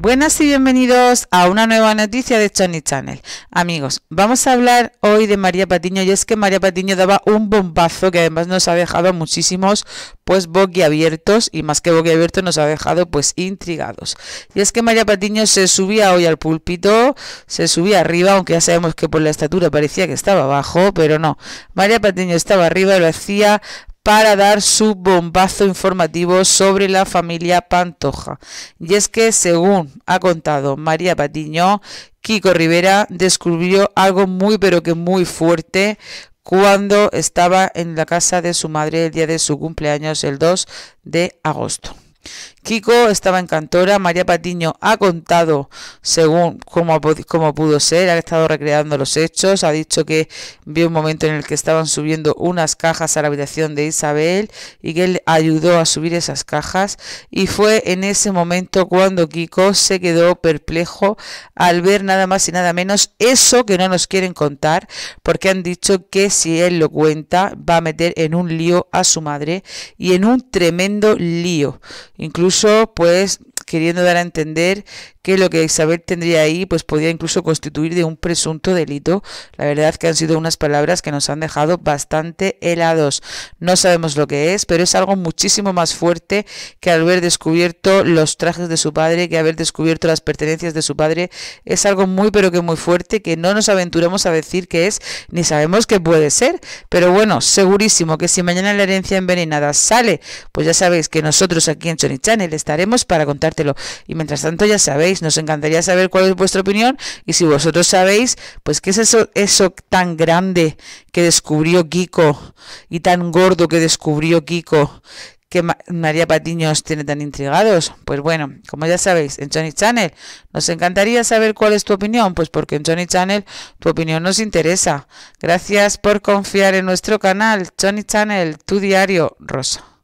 Buenas y bienvenidos a una nueva noticia de Chani Channel. Amigos, vamos a hablar hoy de María Patiño y es que María Patiño daba un bombazo que además nos ha dejado muchísimos pues boquiabiertos y más que boquiabiertos nos ha dejado pues intrigados. Y es que María Patiño se subía hoy al púlpito, se subía arriba, aunque ya sabemos que por la estatura parecía que estaba abajo, pero no. María Patiño estaba arriba y lo hacía para dar su bombazo informativo sobre la familia Pantoja. Y es que, según ha contado María Patiño, Kiko Rivera descubrió algo muy pero que muy fuerte cuando estaba en la casa de su madre el día de su cumpleaños, el 2 de agosto. Kiko estaba en Cantora, María Patiño ha contado según cómo, pudo ser, ha estado recreando los hechos, ha dicho que vio un momento en el que estaban subiendo unas cajas a la habitación de Isabel y que él ayudó a subir esas cajas y fue en ese momento cuando Kiko se quedó perplejo al ver nada más y nada menos eso que no nos quieren contar porque han dicho que si él lo cuenta va a meter en un lío a su madre y en un tremendo lío, incluso eso pues queriendo dar a entender que lo que Isabel tendría ahí pues podía incluso constituir de un presunto delito. La verdad que han sido unas palabras que nos han dejado bastante helados. No sabemos lo que es, pero es algo muchísimo más fuerte que haber descubierto los trajes de su padre, que haber descubierto las pertenencias de su padre. Es algo muy pero que muy fuerte que no nos aventuramos a decir que es ni sabemos qué puede ser. Pero bueno, segurísimo que si mañana la herencia envenenada sale, pues ya sabéis que nosotros aquí en Chony Channel estaremos para contarte y mientras tanto, ya sabéis, nos encantaría saber cuál es vuestra opinión y si vosotros sabéis, pues qué es eso, tan grande que descubrió Kiko y tan gordo que descubrió Kiko que María Patiños os tiene tan intrigados. Pues bueno, como ya sabéis, en Johnny Channel nos encantaría saber cuál es tu opinión, pues porque en Johnny Channel tu opinión nos interesa. Gracias por confiar en nuestro canal, Johnny Channel, tu diario rosa.